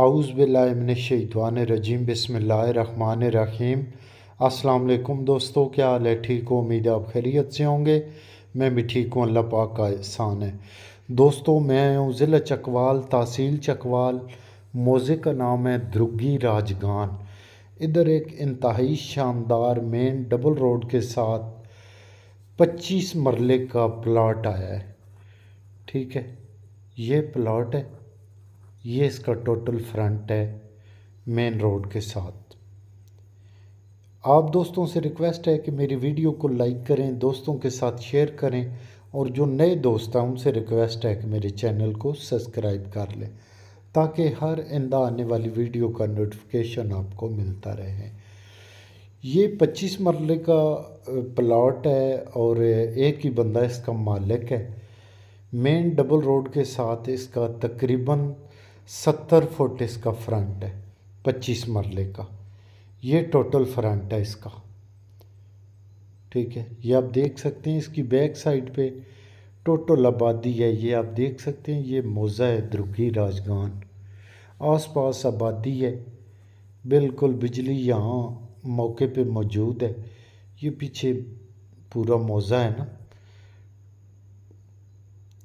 बिल्लाशान रजीम बसमान रहीम असलकुम दोस्तों क्या हाल है ठीक हो उम्मीद आप खैरियत से होंगे मैं भी ठीक हूँ अल्लाह पाक का एहसान है दोस्तों मैं हूँ ज़िला चकवाल तहसील चकवाल मोज़े का नाम है द्रुगी राजगान इधर एक इंतहाई शानदार मेन डबल रोड के साथ पच्चीस मरले का प्लाट आया है ठीक है ये प्लाट है ये इसका टोटल फ्रंट है मेन रोड के साथ आप दोस्तों से रिक्वेस्ट है कि मेरी वीडियो को लाइक करें दोस्तों के साथ शेयर करें और जो नए दोस्त हैं उनसे रिक्वेस्ट है कि मेरे चैनल को सब्सक्राइब कर लें ताकि हर इंदा आने वाली वीडियो का नोटिफिकेशन आपको मिलता रहे ये 25 मरले का प्लाट है और एक ही बंदा इसका मालिक है मेन डबल रोड के साथ इसका तकरीबन सत्तर फुट इसका फ्रंट है पच्चीस मरले का ये टोटल फ्रंट है इसका ठीक है ये आप देख सकते हैं इसकी बैक साइड पे टोटल आबादी है ये आप देख सकते हैं ये मोज़ा है द्रुगी राजगान आस पास आबादी है बिल्कुल बिजली यहाँ मौके पे मौजूद है ये पीछे पूरा मोज़ा है ना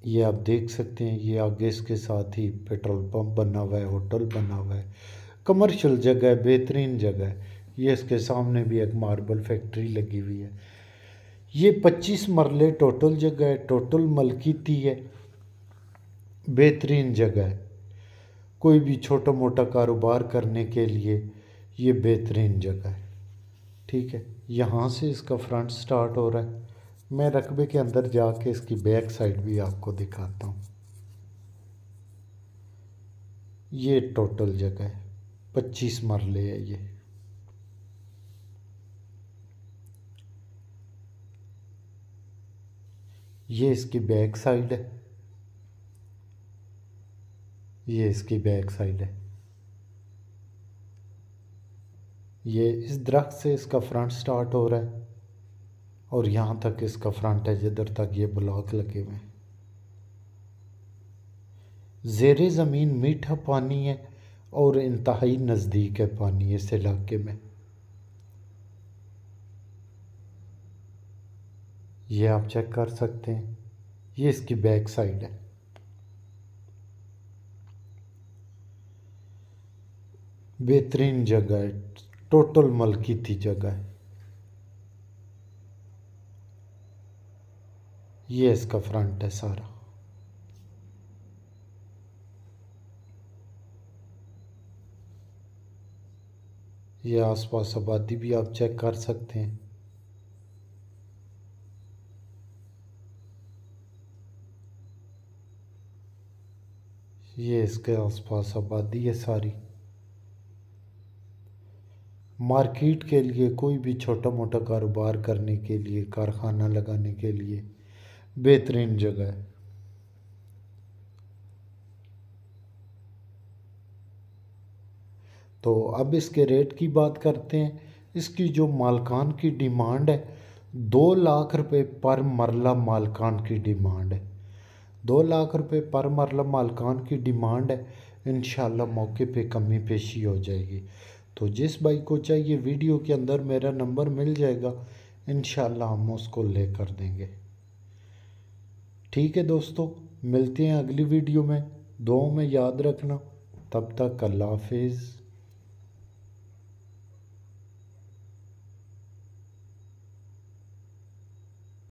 ये आप देख सकते हैं ये आगे इसके साथ ही पेट्रोल पंप बना हुआ है होटल बना हुआ है कमर्शियल जगह है बेहतरीन जगह है ये इसके सामने भी एक मार्बल फैक्ट्री लगी हुई है ये 25 मरले टोटल जगह है टोटल मलकीती है बेहतरीन जगह है कोई भी छोटा मोटा कारोबार करने के लिए ये बेहतरीन जगह है ठीक है यहाँ से इसका फ्रंट स्टार्ट हो रहा है मैं रकबे के अंदर जाके इसकी बैक साइड भी आपको दिखाता हूँ ये टोटल जगह है पच्चीस मरले है ये ये इसकी बैक साइड है ये इसकी बैक साइड है ये इस दरख्त से इसका फ्रंट स्टार्ट हो रहा है और यहाँ तक इसका फ्रंट है जिधर तक ये ब्लॉक लगे हुए हैं जेर ज़मीन मीठा पानी है और इंतहाई नज़दीक है पानी इस इलाके में ये आप चेक कर सकते हैं ये इसकी बैक साइड है बेहतरीन जगह है टोटल मलकी थी जगह है ये इसका फ्रंट है सारा ये आसपास आबादी भी आप चेक कर सकते हैं ये इसके आसपास आबादी है सारी मार्केट के लिए कोई भी छोटा मोटा कारोबार करने के लिए कारखाना लगाने के लिए बेहतरीन जगह है तो अब इसके रेट की बात करते हैं इसकी जो मालकान की डिमांड है दो लाख रुपए पर मरला मालकान की डिमांड है दो लाख रुपए पर मरला मालकान की डिमांड है इन मौके पे कमी पेशी हो जाएगी तो जिस भाई को चाहिए वीडियो के अंदर मेरा नंबर मिल जाएगा इन हम उसको ले कर देंगे ठीक है दोस्तों मिलते हैं अगली वीडियो में दो में याद रखना तब तक अल्लाह हाफिज़